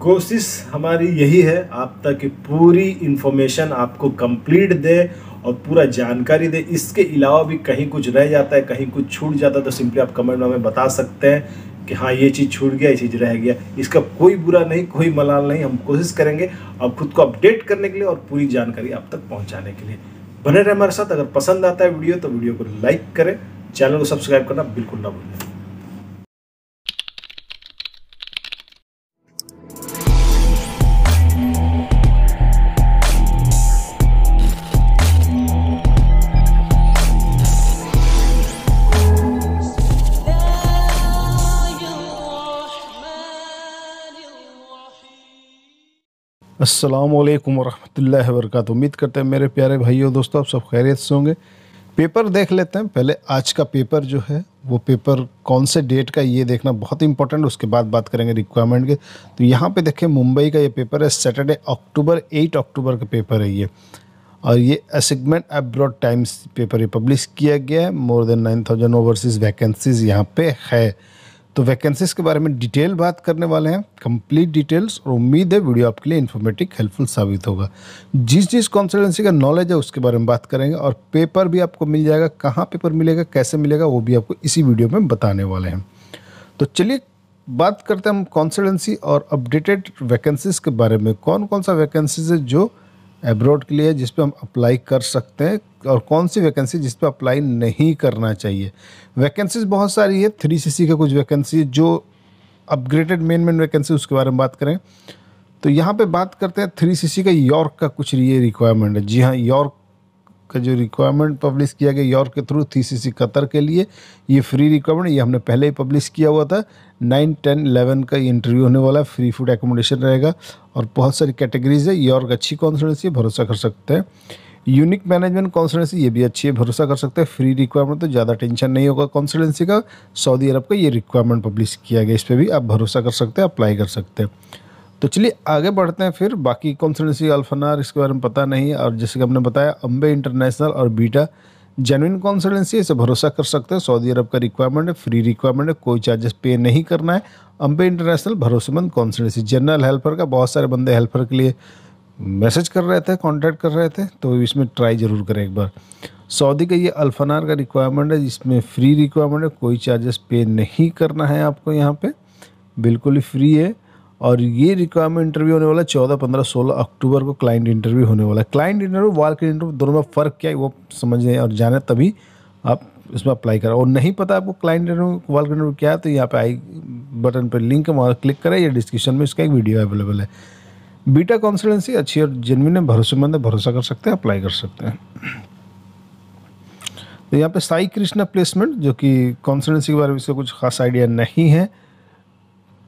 कोशिश हमारी यही है आप तक पूरी इन्फॉर्मेशन आपको कंप्लीट दे और पूरा जानकारी दे इसके अलावा भी कहीं कुछ रह जाता है कहीं कुछ छूट जाता है तो सिंपली आप कमेंट में हमें बता सकते हैं कि हाँ ये चीज़ छूट गया ये चीज़ रह गया इसका कोई बुरा नहीं कोई मलाल नहीं हम कोशिश करेंगे और खुद को अपडेट करने के लिए और पूरी जानकारी आप तक पहुँचाने के लिए बने रहे हमारे साथ अगर पसंद आता है वीडियो तो वीडियो को लाइक करें चैनल को सब्सक्राइब करना बिल्कुल ना भूलें अस्सलाम वालेकुम वरहमतुल्लाहि उम्मीद करते हैं मेरे प्यारे भाइयों दोस्तों आप सब खैरियत से होंगे पेपर देख लेते हैं पहले आज का पेपर जो है वो पेपर कौन से डेट का ये देखना बहुत इंपॉर्टेंट उसके बाद बात करेंगे रिक्वायरमेंट के तो यहाँ पे देखें मुंबई का ये पेपर है सैटरडे अक्टूबर एट अक्टूबर का पेपर है ये और ये असिगमेंट अब्रॉड टाइम्स पेपर ये पब्लिश किया गया है more than nine thousand overseas vacancies यहाँ पर है तो वैकेंसीज के बारे में डिटेल बात करने वाले हैं कंप्लीट डिटेल्स और उम्मीद है वीडियो आपके लिए इन्फॉर्मेटिव हेल्पफुल साबित होगा जिस जिस कॉन्सल्टेंसी का नॉलेज है उसके बारे में बात करेंगे और पेपर भी आपको मिल जाएगा कहाँ पेपर मिलेगा कैसे मिलेगा वो भी आपको इसी वीडियो में बताने वाले हैं तो चलिए बात करते हैं हम कॉन्सल्टेंसी और अपडेटेड वैकेंसीज के बारे में कौन कौन सा वैकेंसीज है जो एब्रॉड के लिए है जिसपे हम अप्लाई कर सकते हैं और कौन सी वैकेंसी जिस पर अप्लाई नहीं करना चाहिए वैकेंसीज बहुत सारी है थ्री सी सी का कुछ वैकेंसी जो अपग्रेडेड मेन मेन वैकेंसी उसके बारे में बात करें तो यहाँ पे बात करते हैं थ्री सी सी का यॉर्क का कुछ ये रिक्वायरमेंट है जी हाँ यॉर्क का जो रिक्वायरमेंट पब्लिश किया गया यॉर्क के through three C C Qatar के लिए ये फ्री रिक्वायरमेंट ये हमने पहले ही पब्लिश किया हुआ था नाइन टेन एलेवन का इंटरव्यू होने वाला है फ्री फूड एकोमोडेशन रहेगा और बहुत सारी कैटेगरीज है यॉर्क अच्छी कॉन्सल्टेंसी भरोसा कर सकते हैं यूनिक मैनेजमेंट कॉन्सल्टेंसी ये भी अच्छी है भरोसा कर सकते हैं फ्री रिक्वायरमेंट तो ज़्यादा टेंशन नहीं होगा कॉन्सल्टेंसी का सऊदी अरब का ये रिक्वायरमेंट पब्लिश किया गया इस पर भी आप भरोसा कर सकते हैं अप्लाई कर सकते हैं तो चलिए आगे बढ़ते हैं फिर बाकी कॉन्सल्टेंसी अल्फनार इसके बारे में पता नहीं और जैसे कि हमने बताया अम्बे इंटरनेशनल और बीटा जेनविन कॉन्सल्टेंसी इसे भरोसा कर सकते हैं सऊदी अरब का रिक्वायरमेंट है फ्री रिक्वायरमेंट है कोई चार्जेस पे नहीं करना है अम्बे इंटरनेशनल भरोसेमंद कॉन्सल्टेंसी जनरल हेल्पर का बहुत सारे बंदे हेल्पर के लिए मैसेज कर रहे थे कांटेक्ट कर रहे थे तो इसमें ट्राई ज़रूर करें एक बार सऊदी का ये अल्फनार का रिक्वायरमेंट है जिसमें फ्री रिक्वायरमेंट है कोई चार्जेस पे नहीं करना है आपको यहाँ पे बिल्कुल ही फ्री है और ये रिक्वायरमेंट इंटरव्यू होने वाला है चौदह पंद्रह सोलह अक्टूबर को क्लाइंट इंटरव्यू होने वाला है क्लाइंट इंटरव्यू वार्क इंटरव्यू दोनों में फ़र्क क्या है वो समझें और जाने तभी आप इसमें अप्लाई करें और नहीं पता आपको क्लाइंट इंटरव्यू वार्क इंटरव्यू क्या है तो यहाँ पर आई बटन पर लिंक वहाँ क्लिक करें या डिस्क्रिप्शन में इसका एक वीडियो अवेलेबल है बीटा कॉन्सिडेंसी अच्छी और जेनविन भरोसेमंद है भरोसा कर सकते हैं अप्लाई कर सकते हैं तो यहाँ पे साई कृष्णा प्लेसमेंट जो कि कॉन्सिडेंसी के बारे में इसका कुछ खास आइडिया नहीं है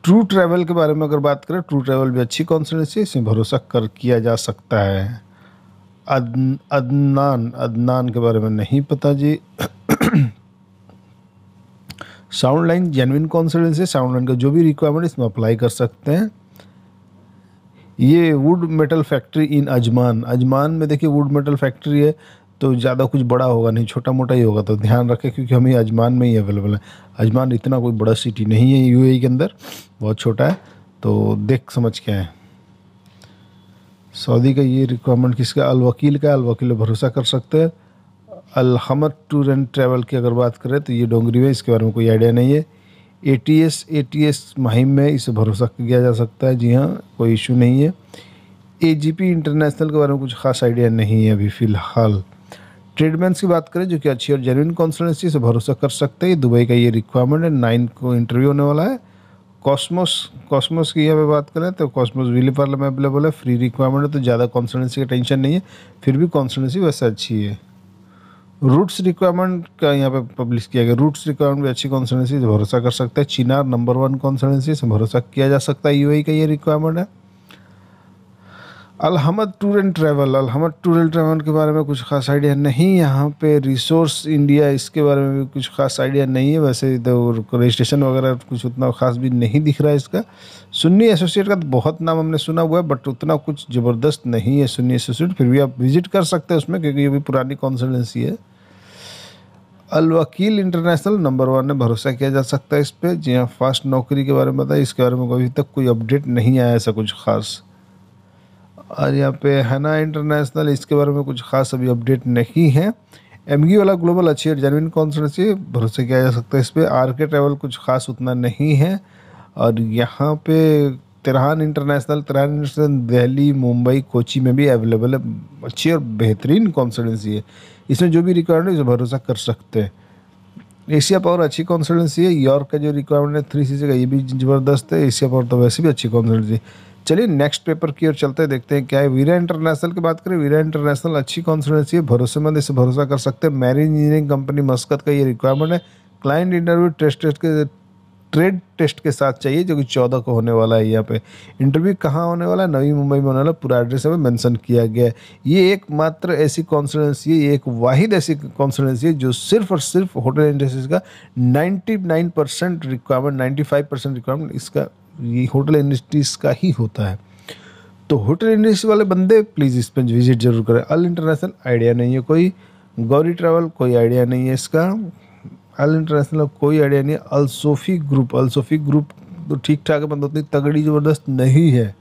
ट्रू ट्रैवल के बारे में अगर बात करें ट्रू ट्रैवल भी अच्छी कॉन्सिडेंसी है इसमें भरोसा कर किया जा सकता है अदनान अदनान के बारे में नहीं पता जी sound line genuine consultancy sound line का जो भी रिक्वायरमेंट इसमें अप्लाई कर सकते हैं ये wood metal factory in Ajman Ajman में देखिए वुड मेटल फैक्ट्री है तो ज़्यादा कुछ बड़ा होगा नहीं छोटा मोटा ही होगा तो ध्यान रखें क्योंकि हम ये अजमान में ही अवेलेबल है अजमान इतना कोई बड़ा सिटी नहीं है यू e के अंदर बहुत छोटा है तो देख समझ के आए सऊदी का ये रिक्वायरमेंट किसका अलवकील का अलवकील भरोसा कर सकते हैं अलहमद टूर एंड ट्रैवल की अगर बात करें तो ये डोंगरी है इसके बारे में कोई आइडिया नहीं है A T S A T S में इसे भरोसा किया जा सकता है जी हाँ कोई इशू नहीं है ए जी पी इंटरनेशनल के बारे में कुछ खास आइडिया नहीं है अभी फ़िलहाल ट्रेडमेंट्स की बात करें जो कि अच्छी और जेनविन कॉन्सल्टेंसी से भरोसा कर सकते हैं दुबई का ये रिक्वायरमेंट है नाइन को इंटरव्यू होने वाला है कॉस्मोस कॉस्मोस की यहाँ बात करें तो कॉस्मोस विली पार्लर में अवेलेबल है फ्री रिक्वायरमेंट है तो ज़्यादा कॉन्सल्टेंसी का टेंशन नहीं है फिर भी कॉन्सल्टेंसी वैसे अच्छी है रूट्स रिक्वायरमेंट का यहाँ पे पब्लिश किया गया रूट्स रिक्वायरमेंट भी अच्छी कॉन्सल्टेंसी से भरोसा कर सकते हैं चिनार नंबर वन कॉन्सल्टेंसी से भरोसा किया जा सकता है यू e का ये रिक्वायरमेंट है Alhamad tour and travel Alhamad tour and travel के बारे में कुछ खास आइडिया नहीं यहाँ पे रिसोर्स इंडिया इसके बारे में भी कुछ खास आइडिया नहीं है वैसे तो रजिस्ट्रेशन वगैरह कुछ उतना खास भी नहीं दिख रहा है इसका सुन्नी एसोसिएट का तो बहुत नाम हमने सुना हुआ है बट उतना कुछ ज़बरदस्त नहीं है सुन्नी एसोसिएट फिर भी आप विजिट कर सकते हैं उसमें क्योंकि ये भी पुरानी कॉन्सल्टेंसी है अलवकील इंटरनेशनल नंबर वन ने भरोसा किया जा सकता है इस पर जी हाँ फास्ट नौकरी के बारे में बताया इसके बारे में अभी तक कोई अपडेट नहीं आया ऐसा कुछ खास और यहाँ पे हना इंटरनेशनल इसके बारे में कुछ खास अभी अपडेट नहीं है एम वाला ग्लोबल अच्छी और जेनविन कॉन्सर्सी भरोसा किया जा सकता है इस पर आर के ट्रेवल कुछ खास उतना नहीं है और यहाँ पे तिरहान इंटरनेशनल तिरहान इंटरनेशनल दिल्ली मुंबई कोची में भी अवेलेबल है अच्छी और बेहतरीन कॉन्सल्टेंसी है इसमें जो भी रिक्वायरमेंट है उसे भरोसा कर सकते हैं एशिया पावर अच्छी कॉन्सल्टेंसी है यॉर्क का जो रिक्वायरमेंट है थ्री सी का ये भी ज़बरदस्त है एशिया पावर तो वैसे भी अच्छी कॉन्सल्टेंसी चलिए नेक्स्ट पेपर की ओर चलते हैं देखते हैं क्या है वीरा इंटरनेशनल की बात करें वीरा इंटरनेशनल अच्छी कॉन्सल्टेंसी है भरोसेमंद इसे भरोसा कर सकते हैं मैरिज इंजीनियरिंग कंपनी मस्कत का ये रिक्वायरमेंट है क्लाइंट इंटरव्यू टेस्ट टेस्ट के ट्रेड टेस्ट के साथ चाहिए जो कि चौदह को होने वाला है यहाँ पे इंटरव्यू कहाँ होने वाला है नवी मुंबई में होने वाला पूरा एड्रेस हमें मेंशन किया गया है ये एकमात्र ऐसी कॉन्सल्टेंसी है ये एक वाहिद ऐसी कॉन्सल्टेंसी है जो सिर्फ और सिर्फ होटल इंडस्ट्रीज का ninety percent requirement ninety percent requirement इसका ये होटल इंडस्ट्रीज का ही होता है तो होटल इंडस्ट्री वाले बंदे प्लीज़ इस पर विजिट जरूर करें अल इंटरनेशनल आइडिया नहीं है कोई गौरी ट्रैवल कोई आइडिया नहीं है इसका अल इंटरनेशनल कोई आइडिया नहीं अलसोफी ग्रुप अलसोफी ग्रुप तो ठीक ठाक है मतलब उतनी तगड़ी ज़बरदस्त नहीं है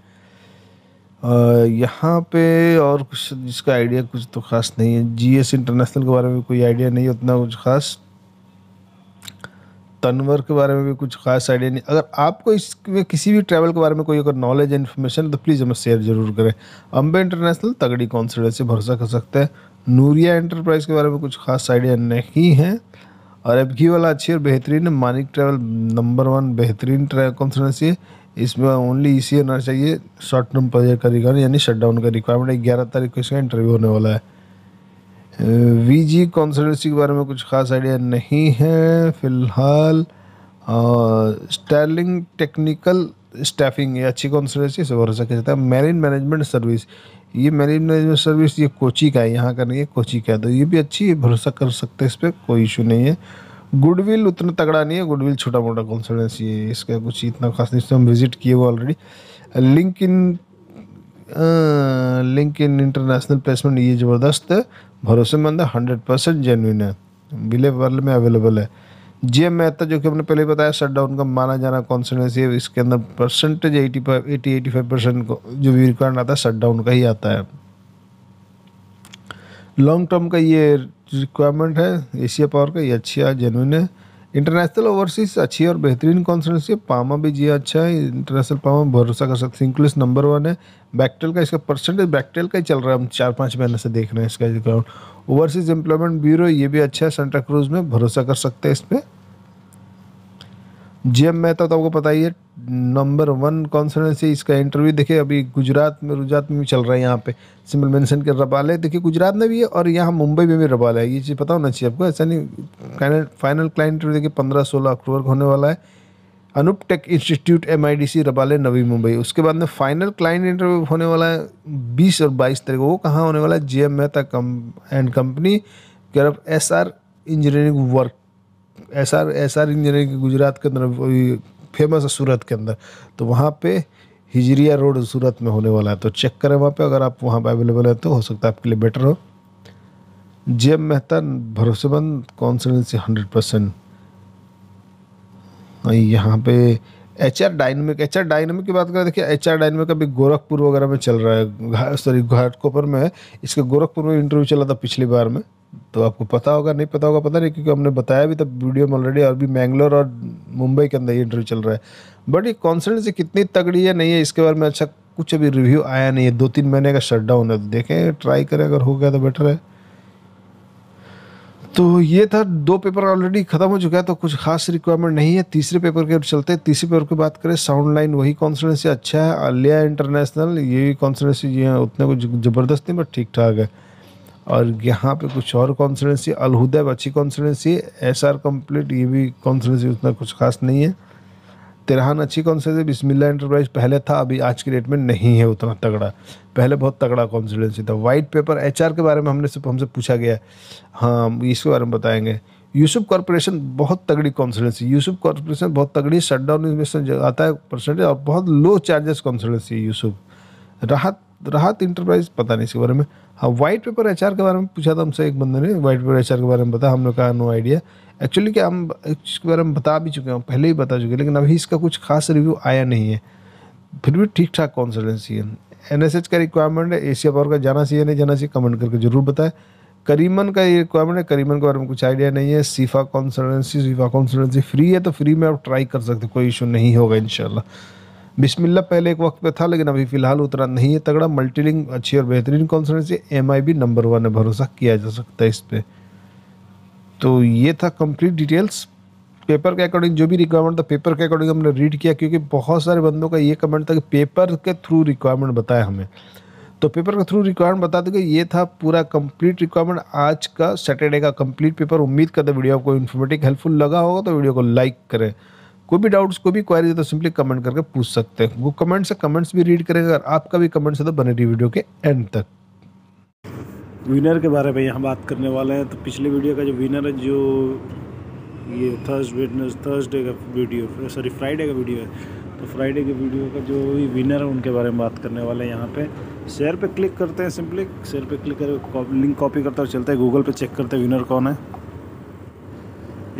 यहाँ पे और कुछ जिसका आइडिया कुछ तो ख़ास नहीं है जी एस इंटरनेशनल के बारे में कोई आइडिया नहीं उतना कुछ ख़ास तनवर के बारे में भी कुछ खास आइडिया नहीं अगर आपको इसमें किसी भी ट्रैवल के बारे में कोई अगर नॉलेज इन्फॉर्मेशन तो प्लीज़ हमें शेयर जरूर करें अम्बे इंटरनेशनल तगड़ी कॉन्सिडर से भरोसा कर सकते हैं नूरिया इंटरप्राइज के बारे में कुछ खास आइडिया नहीं है और एबकी वाला अच्छी और बेहतरीन है मानिक ट्रैवल नंबर वन बेहतरीन ट्रैवल कॉन्फ्रेंस है इसमें ओनली इसी होना चाहिए शॉर्ट टर्म प्रोजेक्ट का रिक्वायरमेंट यानी शटडाउन का रिक्वायरमेंट ग्यारह तारीख को इसका इंटरव्यू होने वाला है वी जी कॉन्सल्टेंसी के बारे में कुछ खास आइडिया नहीं है फिलहाल स्टैलिंग टेक्निकल स्टाफिंग ये अच्छी कॉन्सल्टेंसी से भरोसा किया जाता है मैरिन मैनेजमेंट सर्विस ये मैनेजमेंट सर्विस ये कोची का है यहाँ का नहीं है कोची का है तो ये भी अच्छी है भरोसा कर सकते हैं इस पर कोई इशू नहीं है गुडविल उतना तगड़ा नहीं है गुडविल छोटा मोटा कंसल्टेंसी है इसका कुछ इतना खास नहीं हम विजिट किए हुए already LinkedIn LinkedIn international placement ये ज़बरदस्त है भरोसेमंद है हंड्रेड परसेंट जेनविन है विले वर्ल्ड में अवेलेबल है जे मेहता जो कि हमने पहले बताया शट डाउन का माना जाना कॉन्स्टेंसी है इसके अंदर percentage eighty five eighty eighty five percent जो भी रिक्वायरमेंट आता है शट डाउन का ही आता है लॉन्ग टर्म का ये रिक्वायरमेंट है एशिया पावर का ये अच्छी है जेनुइन है इंटरनेशनल ओवरसीज अच्छी और बेहतरीन कॉन्फ्रेंस है पामा भी जी अच्छा है इंटरनेशनल पामा भरोसा कर सकते हैं इंक्लिश नंबर वन है बैक्टेल का इसका परसेंटेज बैक्टेल का ही चल रहा है हम चार पाँच महीने से देख रहे हैं इसका ग्राउंड ओवरसीज एम्प्लॉयमेंट ब्यूरो ये भी अच्छा है सेंटा क्रूज में भरोसा कर सकते हैं इस पर जी एम मेहता तो, तो आपको पता ही है नंबर वन कॉन्सोनेंसी इसका इंटरव्यू देखिए अभी गुजरात में गुजरात में भी चल रहा है यहाँ पे सिंबल मेंशन के है देखिए गुजरात में भी है और यहाँ मुंबई में भी रबाल है ये चीज़ पता होना चाहिए आपको ऐसा नहीं फाइनल क्लाइंट इंटरव्यू देखिए पंद्रह सोलह अक्टूबर को होने वाला है Anoop tech institute M Rabale Navi Mumbai उसके बाद में फाइनल क्लाइंट इंटरव्यू होने वाला है बीस और बाईस तारीख को वो कहाँ होने वाला है G M Mehta cum and company Gulf S R engineering work S R S R engineering Gujarat के अंदर फेमस है सूरत के अंदर तो वहाँ पे हिजरिया रोड सूरत में होने वाला है तो चेक करें वहाँ पे अगर आप वहाँ पर अवेलेबल है तो हो सकता है आपके लिए बेटर हो जे एम मेहता भरोसेमंद कॉन्सल्टेंसी हंड्रेड परसेंट यहाँ पे H R dynamic H R dynamic की बात करें देखिए एच आर डायनमिक अभी गोरखपुर वगैरह में चल रहा है सॉरी घाटकोपर में है इसका गोरखपुर में इंटरव्यू चला था पिछली बार में तो आपको पता होगा नहीं पता होगा पता नहीं क्योंकि हमने बताया भी तब वीडियो में ऑलरेडी और भी मैंगलोर और मुंबई के अंदर ये इंटरव्यू चल रहा है बट ये कॉन्सल्टेंसी कितनी तगड़ी है नहीं है इसके बारे में अच्छा कुछ अभी रिव्यू आया नहीं है दो तीन महीने का शट डाउन है तो देखें ट्राई करें अगर हो गया तो बेटर है तो ये था दो पेपर ऑलरेडी ख़त्म हो चुका है तो कुछ खास रिक्वायरमेंट नहीं है तीसरे पेपर के चलते तीसरे पेपर की बात करें साउंड लाइन वही कॉन्सल्टेंसी अच्छा है अलिया इंटरनेशनल ये कॉन्सल्टेंसी ये उतने कुछ ज़बरदस्त नहीं बट ठीक ठाक है और यहाँ पे कुछ और कॉन्सल्टेंसी अलहुदैब अच्छी कॉन्सोनेंसी एस आर कम्प्लीट ये भी कॉन्सल्टेंसी उतना कुछ खास नहीं है तिरहान अच्छी कॉन्सल्टेंसी बिस्मिल्ला इंटरप्राइज पहले था अभी आज की डेट में नहीं है उतना तगड़ा पहले बहुत तगड़ा कॉन्सल्टेंसी था वाइट पेपर एच के बारे में हमने सिर्फ हमसे पूछा गया हाँ इसके बारे में बताएंगे यूसुफ कॉरपोरेशन बहुत तगड़ी कॉन्सल्टेंसी यूसुफ कॉरपोरेशन बहुत तगड़ी शटडाउन डाउन आता है परसेंटेज और बहुत लो चार्जेस कॉन्सल्टेंसी यूसुफ राहत राहत इंटरप्राइज पता नहीं इसके बारे में हाँ वाइट पेपर एच के बारे में पूछा था हमसे एक बंदे ने वाइट पेपर एच के बारे में बताया हमने कहा नो आइडिया एक्चुअली क्या हम इसके बारे में बता भी चुके हैं पहले ही बता चुके हैं लेकिन अभी इसका कुछ खास रिव्यू आया नहीं है फिर भी ठीक ठाक कॉन्सल्टेंसी है एन का रिक्वायरमेंट है एशिया पावर का जाना चाहिए नहीं जाना चाहिए कमेंट करके जरूर बताएं करीमन का ये रिक्वायरमेंट है करीमन के बारे में कुछ आइडिया नहीं है Sifa consultancy Sifa consultancy free है तो फ्री में आप ट्राई कर सकते कोई इशू नहीं होगा इनशाला बिस्मिल्ला पहले एक वक्त पे था लेकिन अभी फिलहाल उतना नहीं है तगड़ा मल्टीलिंग अच्छी और बेहतरीन concert M I B number one है भरोसा किया जा सकता है इस पर तो ये था कंप्लीट डिटेल्स पेपर के अकॉर्डिंग जो भी रिक्वायरमेंट था पेपर के अकॉर्डिंग हमने रीड किया क्योंकि बहुत सारे बंदों का ये कमेंट था कि पेपर के थ्रू रिक्वायरमेंट बताया हमें तो पेपर के थ्रू रिक्वायरमेंट बता दें कि ये था पूरा कंप्लीट रिक्वायरमेंट आज का सैटरडे का कंप्लीट पेपर उम्मीद करते वीडियो आपको इन्फॉर्मेटिव हेल्पफुल लगा होगा तो वीडियो को लाइक करें कोई भी डाउट्स कोई भी क्वारी तो सिंपली कमेंट करके पूछ सकते हैं वो कमेंट से कमेंट्स भी रीड करेगा अगर आपका भी कमेंट्स है तो बने रही वीडियो के एंड तक विनर के बारे में यहाँ बात करने वाले हैं तो पिछले वीडियो का जो विनर है जो ये थर्सडे थर्सडे का वीडियो सॉरी फ्राइडे का वीडियो है तो फ्राइडे के वीडियो का जो भी विनर है उनके बारे में बात करने वाले हैं यहाँ पे शेयर पे क्लिक करते हैं सिंपली शेयर पे क्लिक करके लिंक कॉपी करते हैं और चलते हैं गूगल पे चेक करते हैं विनर कौन है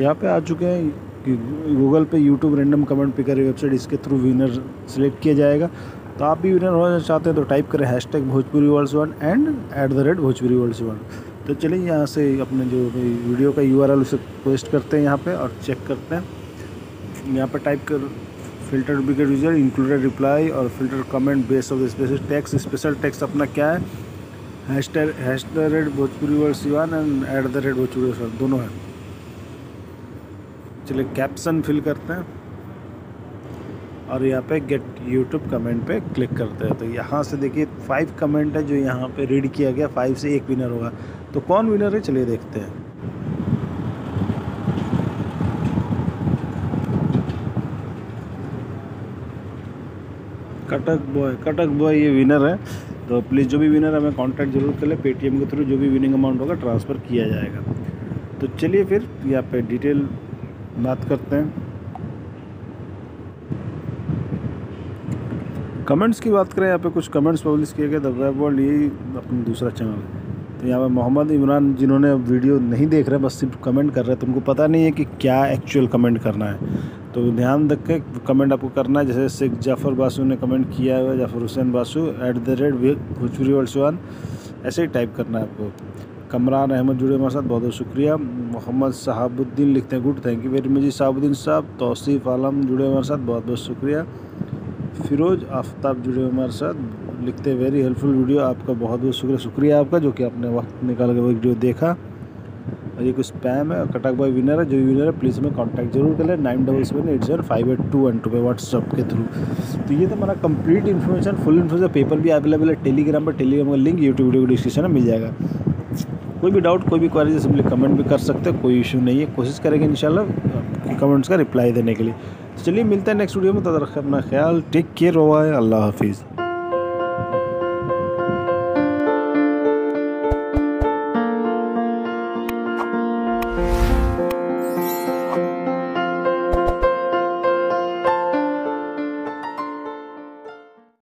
यहाँ पे आ चुके हैं कि गूगल पे YouTube random comment picker website इसके थ्रू विनर सेलेक्ट किया जाएगा तो आप भी विनर होना चाहते हैं तो टाइप करें hashtag Bhojpuri world one and at the rate Bhojpuri world one तो चलिए यहाँ से अपने जो वीडियो का यू उसे पोस्ट करते हैं यहाँ पर और चेक करते हैं यहाँ पर टाइप कर फिल्टर बिकेट यूजर इंक्लूडेड रिप्लाई और filter comment base of special text special text अपना क्या है hashtag hash the rate Bhojpuri world one and at the rate Bhojpuri world दोनों है चलिए कैप्सन फिल करते हैं और यहाँ पे गेट यूट्यूब कमेंट पे क्लिक करते हैं तो यहाँ से देखिए फाइव कमेंट है जो यहाँ पे रीड किया गया फाइव से एक विनर होगा तो कौन विनर है चलिए देखते हैं कटक बॉय कटक बॉय ये विनर है तो प्लीज़ जो भी विनर हमें कांटेक्ट जरूर कर ले पेटीएम के थ्रू जो भी विनिंग अमाउंट होगा ट्रांसफ़र किया जाएगा तो चलिए फिर यहाँ पे डिटेल बात करते हैं कमेंट्स की बात करें यहाँ पे कुछ कमेंट्स पब्लिश किए गए द वेब वर्ल्ड ये अपना दूसरा चैनल तो यहाँ पे मोहम्मद इमरान जिन्होंने वीडियो नहीं देख रहे बस सिर्फ कमेंट कर रहे हैं तो उनको पता नहीं है कि क्या एक्चुअल कमेंट करना है तो ध्यान रख के कमेंट आपको करना है जैसे शेख जाफ़र बासु ने कमेंट किया है Jafar Hussain Basu at the rate Bhojpuri world ऐसे ही टाइप करना है आपको कमरान अहमद जुड़े हमारे साथ बहुत बहुत शुक्रिया मोहम्मद साहबुद्दीन लिखते हैं good thank you very much जी साहबुद्दीन साहब तोसीफ़ आलम जुड़े हमारे साथ बहुत बहुत शुक्रिया फ़िरोज़ आफ्ताब जुड़े हमारे साथ लिखते वेरी हेल्पफुल वीडियो आपका बहुत बहुत शुक्रिया शुक्रिया आपका जो कि आपने वक्त निकाल के वो वीडियो देखा और ये कुछ स्पैम है कटक बॉय विनर है जो विनर है प्लीज़ हमें कॉन्टैक्ट जरूर कर लें nine double seven eight zero five eight two one two पे व्हाट्सअप के थ्रू तो ये तो हमारा complete information full information paper भी अवेलेबल है टेलीग्राम पर टेलीग्राम का लिंक यूट्यूब वीडियो डिस्क्रिप्शन में मिल जाएगा कोई भी डाउट कोई भी क्वारी सिंपली कमेंट भी कर सकते हो कोई इशू नहीं है कोशिश करेंगे इन कमेंट्स का रिप्लाई देने के लिए तो चलिए मिलते हैं नेक्स्ट वीडियो में तब रखें अपना ख्याल टेक केयर हुआ है अल्लाह हाफिज़